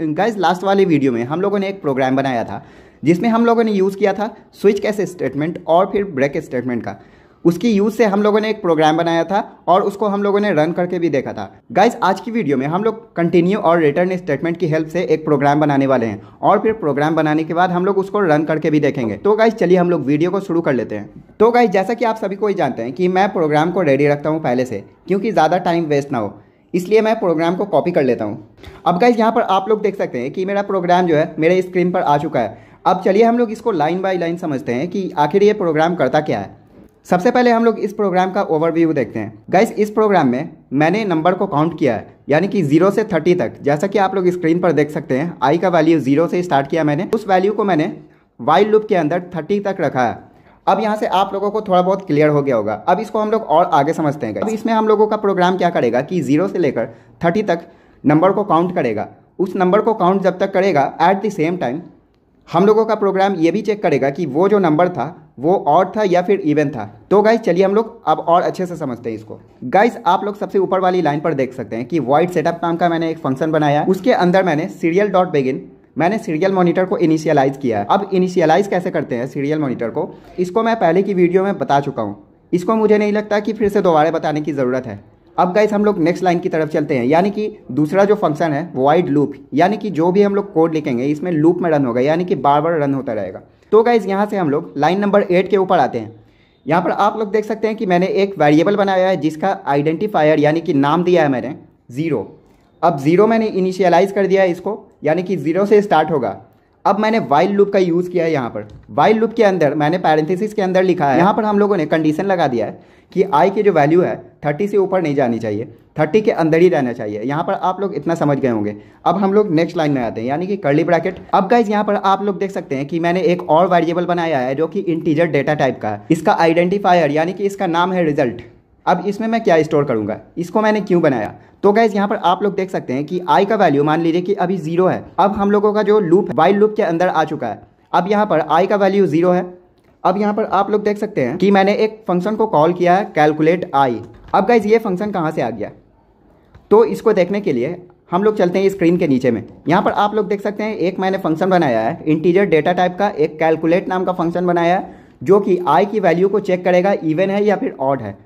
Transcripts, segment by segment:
guys last वाली video में हम लोगों ने एक प्रोग्राम बनाया था जिसमें हम लोगों ने यूज़ किया था स्विच कैसे स्टेटमेंट और फिर ब्रेक स्टेटमेंट का उसकी यूज़ से हम लोगों ने एक प्रोग्राम बनाया था और उसको हम लोगों ने रन करके भी देखा था गाइज आज की वीडियो में हम लोग कंटिन्यू और रिटर्न स्टेटमेंट की हेल्प से एक प्रोग्राम बनाने वाले हैं और फिर प्रोग्राम बनाने के बाद हम लोग उसको रन करके भी देखेंगे तो गाइज चलिए हम लोग वीडियो को शुरू कर लेते हैं तो गाइज जैसा कि आप सभी को ही जानते हैं कि मैं प्रोग्राम को रेडी रखता हूँ पहले से क्योंकि ज़्यादा टाइम वेस्ट ना हो इसलिए मैं प्रोग्राम को कॉपी कर लेता हूँ अब गाइज यहाँ पर आप लोग देख सकते हैं कि मेरा प्रोग्राम जो है मेरे स्क्रीन पर आ चुका है अब चलिए हम लोग इसको लाइन बाय लाइन समझते हैं कि आखिर ये प्रोग्राम करता क्या है सबसे पहले हम लोग इस प्रोग्राम का ओवरव्यू देखते हैं गाइस इस प्रोग्राम में मैंने नंबर को काउंट किया है यानी कि जीरो से थर्टी तक जैसा कि आप लोग स्क्रीन पर देख सकते हैं आई का वैल्यू जीरो से स्टार्ट किया मैंने उस वैल्यू को मैंने वाइल्ड लूप के अंदर थर्टी तक रखा है अब यहाँ से आप लोगों को थोड़ा बहुत क्लियर हो गया होगा अब इसको हम लोग और आगे समझते हैं अब इसमें हम लोगों का प्रोग्राम क्या करेगा कि जीरो से लेकर थर्टी तक नंबर को काउंट करेगा उस नंबर को काउंट जब तक करेगा एट द सेम टाइम हम लोगों का प्रोग्राम ये भी चेक करेगा कि वो जो नंबर था वो और था या फिर इवेंट था तो गाइज चलिए हम लोग अब और अच्छे से समझते हैं इसको गाइज आप लोग सबसे ऊपर वाली लाइन पर देख सकते हैं कि वाइट सेटअप नाम का मैंने एक फंक्शन बनाया उसके अंदर मैंने सीरियल डॉट बिगिन मैंने सीरियल मॉनिटर को इनिशियलाइज़ किया है अब इनिशियलाइज़ कैसे करते हैं सीरियल मॉनिटर को इसको मैं पहले की वीडियो में बता चुका हूँ इसको मुझे नहीं लगता कि फिर से दोबारा बताने की ज़रूरत है अब गाइस हम लोग नेक्स्ट लाइन की तरफ चलते हैं यानी कि दूसरा जो फंक्शन है वाइड लूप यानी कि जो भी हम लोग कोड लिखेंगे इसमें लूप में रन होगा यानी कि बार बार रन होता रहेगा तो गाइज यहाँ से हम लोग लाइन नंबर एट के ऊपर आते हैं यहाँ पर आप लोग देख सकते हैं कि मैंने एक वेरिएबल बनाया है जिसका आइडेंटिफायर यानी कि नाम दिया है मैंने ज़ीरो अब ज़ीरो मैंने इनिशियलाइज़ कर दिया है इसको यानी कि ज़ीरो से स्टार्ट होगा अब मैंने वाइल लूप का यूज़ किया है यहाँ पर वाइल लूप के अंदर मैंने पैरेंथिस के अंदर लिखा है यहाँ पर हम लोगों ने कंडीशन लगा दिया है कि आई की जो वैल्यू है थर्टी से ऊपर नहीं जानी चाहिए थर्टी के अंदर ही रहना चाहिए यहाँ पर आप लोग इतना समझ गए होंगे अब हम लोग नेक्स्ट लाइन में आते हैं यानी कि कर्ली ब्रैकेट अब गाइज यहाँ पर आप लोग देख सकते हैं कि मैंने एक और वेरिएबल बनाया है जो कि इंटीजर डेटा टाइप का है इसका आइडेंटिफायर यानी कि इसका नाम है रिजल्ट अब इसमें मैं क्या स्टोर करूँगा इसको मैंने क्यों बनाया तो गैस यहाँ पर आप लोग देख सकते हैं कि आई का वैल्यू मान लीजिए कि अभी जीरो है अब हम लोगों का जो लूप है वाइल्ड लूप के अंदर आ चुका है अब यहाँ पर आई का वैल्यू जीरो है अब यहाँ पर आप लोग देख सकते हैं कि मैंने एक फंक्शन को कॉल किया है कैलकुलेट आई अब गाइज ये फंक्शन कहाँ से आ गया तो इसको देखने के लिए हम लोग चलते हैं स्क्रीन के नीचे में यहाँ पर आप लोग देख सकते हैं एक मैंने फंक्शन बनाया है इंटीजर डेटा टाइप का एक कैलकुलेट नाम का फंक्शन बनाया है जो कि आई की वैल्यू को चेक करेगा इवन है या फिर ऑड है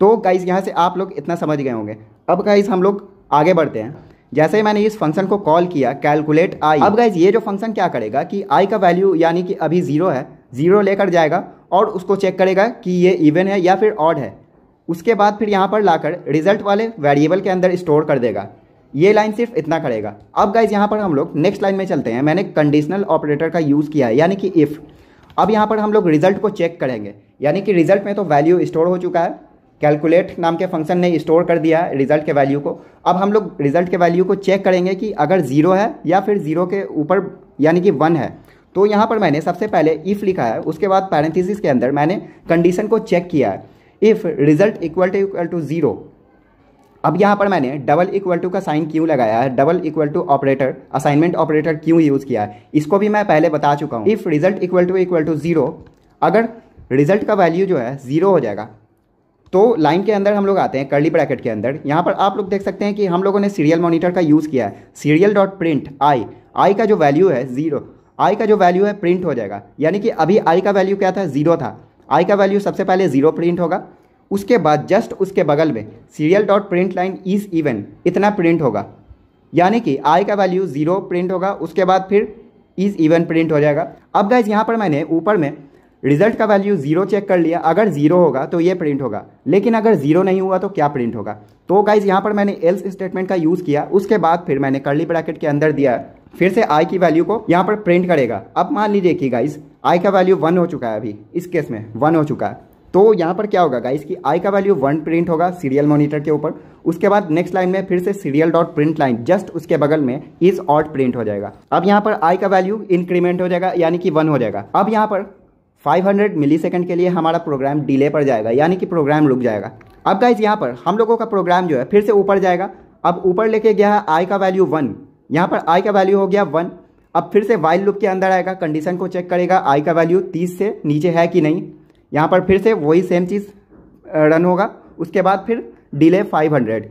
तो गाइज़ यहाँ से आप लोग इतना समझ गए होंगे अब गाइज़ हम लोग आगे बढ़ते हैं जैसे ही मैंने इस फंक्शन को कॉल किया कैलकुलेट आई अब गाइज ये जो फंक्शन क्या करेगा कि आई का वैल्यू यानी कि अभी ज़ीरो है ज़ीरो लेकर जाएगा और उसको चेक करेगा कि ये इवन है या फिर ऑड है उसके बाद फिर यहाँ पर लाकर रिजल्ट वाले वेरिएबल के अंदर स्टोर कर देगा ये लाइन सिर्फ इतना करेगा अब गाइज यहाँ पर हम लोग नेक्स्ट लाइन में चलते हैं मैंने कंडीशनल ऑपरेटर का यूज़ किया है यानी कि इफ़ अब यहाँ पर हम लोग रिजल्ट को चेक करेंगे यानी कि रिजल्ट में तो वैल्यू स्टोर हो चुका है कैलकुलेट नाम के फंक्शन ने स्टोर कर दिया है रिजल्ट के वैल्यू को अब हम लोग रिजल्ट के वैल्यू को चेक करेंगे कि अगर ज़ीरो है या फिर ज़ीरो के ऊपर यानी कि वन है तो यहाँ पर मैंने सबसे पहले इफ़ लिखा है उसके बाद पैरेंथिस के अंदर मैंने कंडीशन को चेक किया है if result equal to equal to zero अब यहाँ पर मैंने डबल इक्वल टू का साइन क्यों लगाया है double equal to operator assignment operator क्यों यूज़ किया है इसको भी मैं पहले बता चुका हूँ if result equal to equal to zero अगर रिजल्ट का वैल्यू जो है ज़ीरो हो जाएगा तो लाइन के अंदर हम लोग आते हैं कर्ली ब्रैकेट के अंदर यहाँ पर आप लोग देख सकते हैं कि हम लोगों ने सीरियल मॉनिटर का यूज़ किया है serial dot print I I का जो वैल्यू है ज़ीरो आई का जो वैल्यू है प्रिंट हो जाएगा यानी कि अभी आई का वैल्यू क्या था ज़ीरो था आई का वैल्यू सबसे पहले ज़ीरो प्रिंट होगा उसके बाद जस्ट उसके बगल में serial dot print line is even इतना प्रिंट होगा यानी कि आई का वैल्यू ज़ीरो प्रिंट होगा उसके बाद फिर इज़ इवन प्रिंट हो जाएगा अब गाइज यहाँ पर मैंने ऊपर में रिजल्ट का वैल्यू जीरो चेक कर लिया अगर जीरो होगा तो ये प्रिंट होगा लेकिन अगर जीरो नहीं हुआ तो क्या प्रिंट होगा तो गाइज यहाँ पर मैंने एल्स स्टेटमेंट का यूज किया उसके बाद फिर मैंने कर्ली ब्रैकेट के अंदर दिया फिर से आई की वैल्यू को यहाँ पर प्रिंट करेगा अब मान लीजिए कि गाइज आई का वैल्यू वन हो चुका है अभी इस केस में वन हो चुका है तो यहाँ पर क्या होगा गाइज कि आई का वैल्यू वन प्रिंट होगा सीरियल मॉनिटर के ऊपर उसके बाद नेक्स्ट लाइन में फिर से serial dot print line just उसके बगल में इज ऑट प्रिंट हो जाएगा अब यहाँ पर आई का वैल्यू इंक्रीमेंट हो जाएगा यानी कि वन हो जाएगा अब यहाँ पर 500 मिलीसेकंड के लिए हमारा प्रोग्राम डिले पर जाएगा यानी कि प्रोग्राम रुक जाएगा अब गाइज यहाँ पर हम लोगों का प्रोग्राम जो है फिर से ऊपर जाएगा अब ऊपर लेके गया है आई का वैल्यू वन यहाँ पर आई का वैल्यू हो गया वन अब फिर से वाइल लुक के अंदर आएगा कंडीशन को चेक करेगा आई का वैल्यू तीस से नीचे है कि नहीं यहाँ पर फिर से वही सेम चीज़ रन होगा उसके बाद फिर डिले हंड्रेड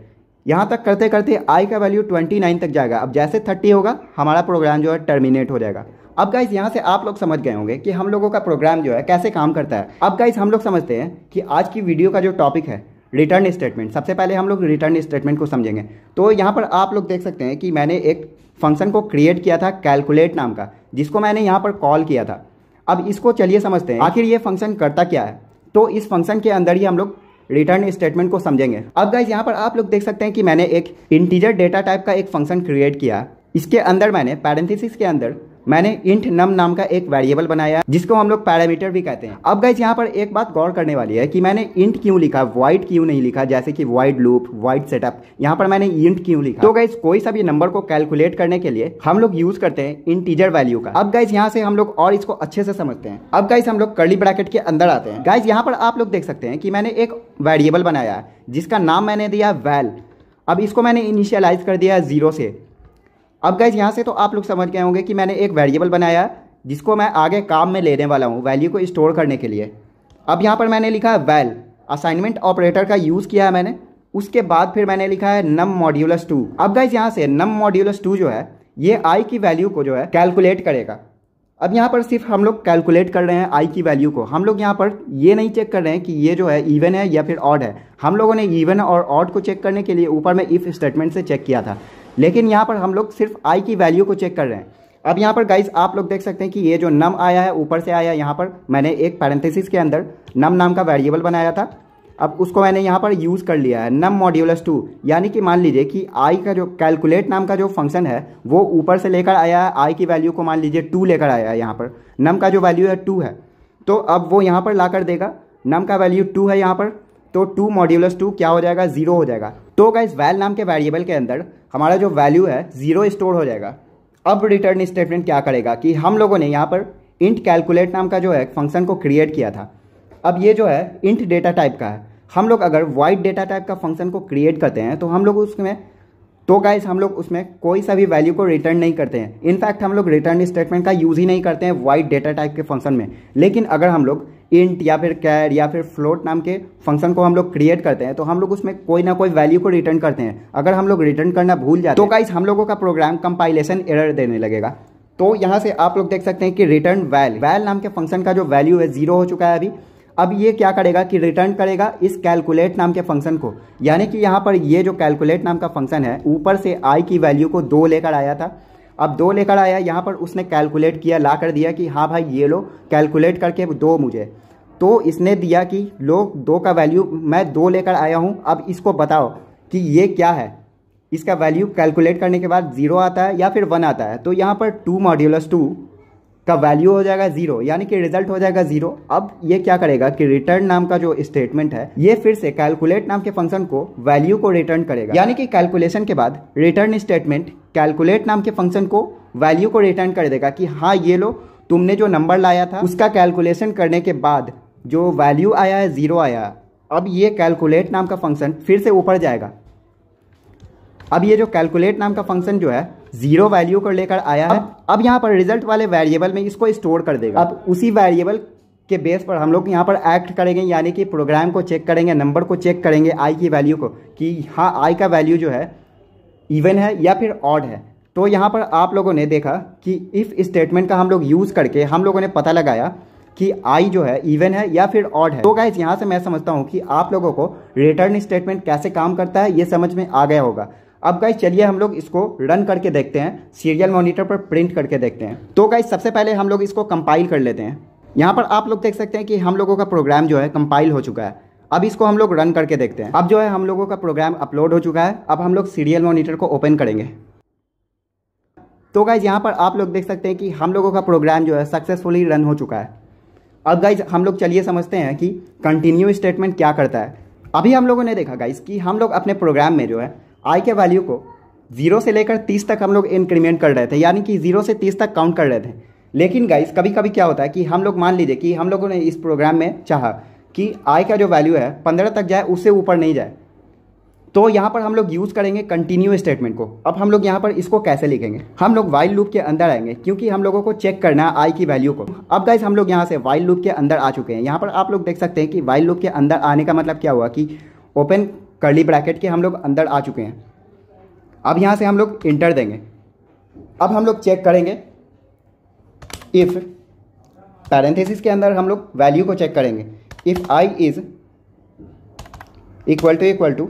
यहाँ तक करते करते आई का वैल्यू 29 तक जाएगा अब जैसे 30 होगा हमारा प्रोग्राम जो है टर्मिनेट हो जाएगा अब गाइज यहाँ से आप लोग समझ गए होंगे कि हम लोगों का प्रोग्राम जो है कैसे काम करता है अब गाइज हम लोग समझते हैं कि आज की वीडियो का जो टॉपिक है रिटर्न स्टेटमेंट सबसे पहले हम लोग रिटर्न स्टेटमेंट को समझेंगे तो यहाँ पर आप लोग देख सकते हैं कि मैंने एक फंक्शन को क्रिएट किया था कैलकुलेट नाम का जिसको मैंने यहाँ पर कॉल किया था अब इसको चलिए समझते हैं आखिर ये फंक्शन करता क्या है तो इस फंक्शन के अंदर ही हम लोग रिटर्न स्टेटमेंट को समझेंगे अब गाइज यहाँ पर आप लोग देख सकते हैं कि मैंने एक इंटीजर डेटा टाइप का एक फंक्शन क्रिएट किया इसके अंदर मैंने पैरेंथिस के अंदर मैंने इंट नम नाम का एक वेरिएबल बनाया जिसको हम लोग पैरामीटर भी कहते हैं अब गाइज यहाँ पर एक बात गौर करने वाली है कि मैंने इंट क्यों लिखा वाइट क्यों नहीं लिखा जैसे कि वाइट लूप व्हाइट सेटअप यहाँ पर मैंने इंट क्यों लिखा तो गाइज कोई सा भी नंबर को कैलकुलेट करने के लिए हम लोग यूज करते हैं इंटीजर वैल्यू का अब गाइज यहाँ से हम लोग और इसको अच्छे से समझते हैं अब गाइज हम लोग कर्ली ब्रैकेट के अंदर आते हैं गाइज यहाँ पर आप लोग देख सकते हैं कि मैंने एक वेरिएबल बनाया जिसका नाम मैंने दिया वैल अब इसको मैंने इनिशियलाइज कर दिया जीरो से अब गाइज यहाँ से तो आप लोग समझ गए होंगे कि मैंने एक वेरिएबल बनाया जिसको मैं आगे काम में लेने वाला हूँ वैल्यू को स्टोर करने के लिए अब यहाँ पर मैंने लिखा है वेल असाइनमेंट ऑपरेटर का यूज़ किया है मैंने उसके बाद फिर मैंने लिखा है नम मॉड्यूलस टू अब गाइज यहाँ से नम मॉड्यूलस टू जो है ये आई की वैल्यू को जो है कैलकुलेट करेगा अब यहाँ पर सिर्फ हम लोग कैलकुलेट कर रहे हैं आई की वैल्यू को हम लोग यहाँ पर ये नहीं चेक कर रहे हैं कि ये जो है इवन है या फिर ऑड है हम लोगों ने इवन और ऑड को चेक करने के लिए ऊपर में इफ़ स्टेटमेंट से चेक किया था लेकिन यहाँ पर हम लोग सिर्फ आई की वैल्यू को चेक कर रहे हैं अब यहाँ पर गाइस आप लोग देख सकते हैं कि ये जो नम आया है ऊपर से आया है यहाँ पर मैंने एक पैरेंथेसिस के अंदर नम नाम का वेरिएबल बनाया था अब उसको मैंने यहाँ पर यूज़ कर लिया है नम मॉड्यूलस टू यानी कि मान लीजिए कि आई का जो कैलकुलेट नाम का जो फंक्शन है वो ऊपर से लेकर आया है आई की वैल्यू को मान लीजिए टू लेकर आया है यहाँ पर नम का जो वैल्यू है टू है तो अब वो यहाँ पर ला कर देगा नम का वैल्यू टू है यहाँ पर तो टू मॉड्यूलस टू क्या हो जाएगा जीरो हो जाएगा तो गाइज वैल नाम के वेरिएबल के अंदर हमारा जो वैल्यू है जीरो स्टोर हो जाएगा अब रिटर्न स्टेटमेंट क्या करेगा कि हम लोगों ने यहाँ पर इंट कैलकुलेट नाम का जो है फंक्शन को क्रिएट किया था अब ये जो है इंट डेटा टाइप का है हम लोग अगर वाइट डेटा टाइप का फंक्शन को क्रिएट करते हैं तो हम लोग उसमें तो गाइज हम लोग उसमें कोई सा भी वैल्यू को रिटर्न नहीं करते हैं इनफैक्ट हम लोग रिटर्न स्टेटमेंट का यूज़ ही नहीं करते हैं वाइट डेटा टाइप के फंक्शन में लेकिन अगर हम लोग इंट या फिर कैर या फिर फ्लोट नाम के फंक्शन को हम लोग क्रिएट करते हैं तो हम लोग उसमें कोई ना कोई वैल्यू को रिटर्न करते हैं अगर हम लोग रिटर्न करना भूल जाए तो गाइज हम लोगों का प्रोग्राम कंपाइलेशन एरर देने लगेगा तो यहाँ से आप लोग देख सकते हैं कि रिटर्न वैल वैल नाम के फंक्शन का जो वैल्यू है जीरो हो चुका है अभी अब ये क्या करेगा कि रिटर्न करेगा इस कैलकुलेट नाम के फंक्शन को यानी कि यहाँ पर ये जो कैलकुलेट नाम का फंक्शन है ऊपर से आई की वैल्यू को दो लेकर आया था अब दो लेकर आया यहाँ पर उसने कैलकुलेट किया ला कर दिया कि हाँ भाई ये लो कैलकुलेट करके दो मुझे तो इसने दिया कि लो दो का वैल्यू मैं दो लेकर आया हूँ अब इसको बताओ कि ये क्या है इसका वैल्यू कैलकुलेट करने के बाद ज़ीरो आता है या फिर वन आता है तो यहाँ पर टू मॉड्यूलस टू का वैल्यू हो जाएगा जीरो यानी कि रिजल्ट हो जाएगा जीरो अब ये क्या करेगा कि रिटर्न नाम का जो स्टेटमेंट है ये फिर से कैलकुलेट नाम के फंक्शन को वैल्यू को रिटर्न करेगा यानी कि कैलकुलेशन के बाद रिटर्न स्टेटमेंट कैलकुलेट नाम के फंक्शन को वैल्यू को रिटर्न कर देगा कि हाँ ये लो तुमने जो नंबर लाया था उसका कैलकुलेशन करने के बाद जो वैल्यू आया है जीरो आया अब ये कैलकुलेट नाम का फंक्शन फिर से ऊपर जाएगा अब ये जो कैलकुलेट नाम का फंक्शन जो है जीरो वैल्यू को लेकर आया है अब यहाँ पर रिजल्ट वाले वेरिएबल में इसको स्टोर कर देगा अब उसी वेरिएबल के बेस पर हम लोग यहाँ पर एक्ट करेंगे यानी कि प्रोग्राम को चेक करेंगे नंबर को चेक करेंगे आई की वैल्यू को कि हाँ आई का वैल्यू जो है इवन है या फिर ऑड है तो यहाँ पर आप लोगों ने देखा कि इफ़ स्टेटमेंट का हम लोग यूज़ करके हम लोगों ने पता लगाया कि आई जो है इवन है या फिर ऑड है तो गाइज यहाँ से मैं समझता हूँ कि आप लोगों को रिटर्न स्टेटमेंट कैसे काम करता है ये समझ में आ गया होगा अब गाइज चलिए हम लोग इसको रन करके देखते हैं सीरियल मॉनिटर पर प्रिंट करके देखते हैं तो गाइज सबसे पहले हम लोग इसको कंपाइल कर लेते हैं यहाँ पर आप लोग देख सकते हैं कि हम लोगों का प्रोग्राम जो है कंपाइल हो चुका है अब इसको हम लोग रन करके देखते हैं अब जो है हम लोगों का प्रोग्राम अपलोड हो चुका है अब हम लोग सीरियल मोनीटर को ओपन करेंगे तो गाइज यहाँ पर आप लोग देख सकते हैं कि हम लोगों का प्रोग्राम जो है सक्सेसफुली रन हो चुका है अब गाइज हम लोग चलिए समझते हैं कि कंटिन्यू स्टेटमेंट क्या करता है अभी हम लोगों ने देखा गाइज कि हम लोग अपने प्रोग्राम में जो है आई के वैल्यू को जीरो से लेकर तीस तक हम लोग इंक्रीमेंट कर रहे थे यानी कि जीरो से तीस तक काउंट कर रहे थे लेकिन गाइस कभी कभी क्या होता है कि हम लोग मान लीजिए कि हम लोगों ने इस प्रोग्राम में चाहा कि आई का जो वैल्यू है पंद्रह तक जाए उससे ऊपर नहीं जाए तो यहाँ पर हम लोग यूज़ करेंगे कंटिन्यू स्टेटमेंट को अब हम लोग यहाँ पर इसको कैसे लिखेंगे हम लोग वाइल्ड लूप के अंदर आएंगे क्योंकि हम लोगों को चेक करना है आई की वैल्यू को अब गाइज हम लोग यहाँ से वाइल्ड लूप के अंदर आ चुके हैं यहाँ पर आप लोग देख सकते हैं कि वाइल्ड लूप के अंदर आने का मतलब क्या हुआ कि ओपन करली ब्रैकेट के हम लोग अंदर आ चुके हैं अब यहाँ से हम लोग इंटर देंगे अब हम लोग चेक करेंगे इफ़ पैरेंथेसिस के अंदर हम लोग वैल्यू को चेक करेंगे if I is equal to equal to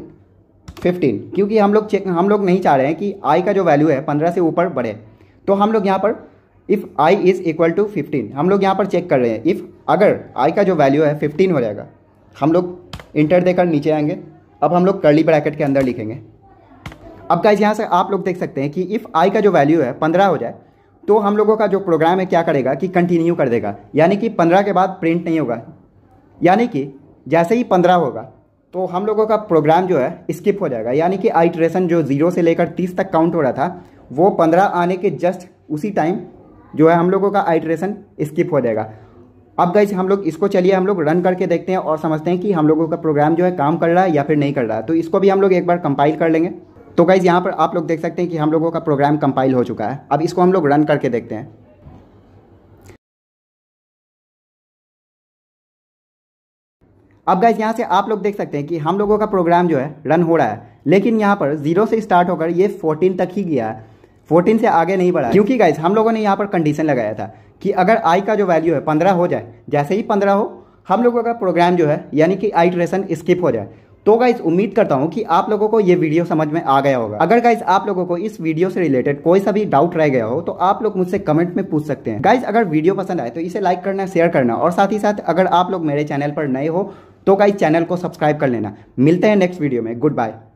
fifteen क्योंकि हम लोग चेक हम लोग नहीं चाह रहे हैं कि आई का जो वैल्यू है पंद्रह से ऊपर बढ़े तो हम लोग यहाँ पर if I is equal to fifteen हम लोग यहाँ पर चेक कर रहे हैं इफ़ अगर आई का जो वैल्यू है फिफ्टीन हो जाएगा हम लोग इंटर देकर नीचे आएंगे अब हम लोग कर्ली ब्रैकेट के अंदर लिखेंगे अब गाइज यहाँ से आप लोग देख सकते हैं कि इफ़ आई का जो वैल्यू है पंद्रह हो जाए तो हम लोगों का जो प्रोग्राम है क्या करेगा कि कंटिन्यू कर देगा यानी कि पंद्रह के बाद प्रिंट नहीं होगा यानी कि जैसे ही पंद्रह होगा तो हम लोगों का प्रोग्राम जो है स्किप हो जाएगा यानी कि आइट्रेशन जो जीरो से लेकर तीस तक काउंट हो रहा था वो पंद्रह आने के जस्ट उसी टाइम जो है हम लोगों का आइट्रेशन स्किप हो जाएगा अब गाइज हम लोग इसको चलिए हम लोग रन करके देखते हैं और समझते हैं कि हम लोगों का प्रोग्राम जो है काम कर रहा है या फिर नहीं कर रहा है तो इसको भी हम लोग एक बार कंपाइल कर लेंगे तो गाइज यहाँ पर आप लोग देख सकते हैं कि हम लोगों का प्रोग्राम कंपाइल हो चुका है अब इसको हम लोग रन करके देखते हैं अब गाइज यहाँ से आप लोग देख सकते हैं कि हम लोगों का प्रोग्राम जो है रन हो रहा है लेकिन यहाँ पर जीरो से स्टार्ट होकर ये फोर्टीन तक ही गया है 14 से आगे नहीं बढ़ा क्योंकि गाइज हम लोगों ने यहाँ पर कंडीशन लगाया था कि अगर आई का जो वैल्यू है पंद्रह हो जाए जैसे ही पंद्रह हो हम लोगों का प्रोग्राम जो है यानी कि आई ट्रेशन स्किप हो जाए तो गाइज उम्मीद करता हूँ कि आप लोगों को ये वीडियो समझ में आ गया होगा अगर गाइज आप लोगों को इस वीडियो से रिलेटेड कोई सा भी डाउट रह गया हो तो आप लोग मुझसे कमेंट में पूछ सकते हैं गाइज अगर वीडियो पसंद आए तो इसे लाइक करना शेयर करना और साथ ही साथ अगर आप लोग मेरे चैनल पर नए हो तो गाइज चैनल को सब्सक्राइब कर लेना मिलते हैं नेक्स्ट वीडियो में गुड बाय